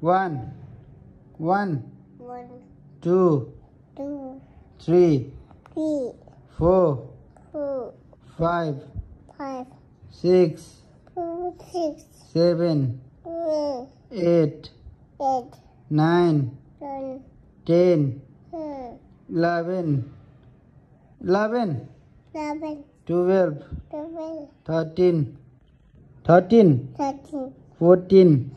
One. One. One. Two. Two. Three. Three. Four. Four. Five. Five. Six. Six. Seven. Eight. Eight. Nine. Nine. Ten. Ten. Eleven. Eleven. Eleven. Twelve. Twelve. Thirteen. Thirteen. Thirteen. Fourteen.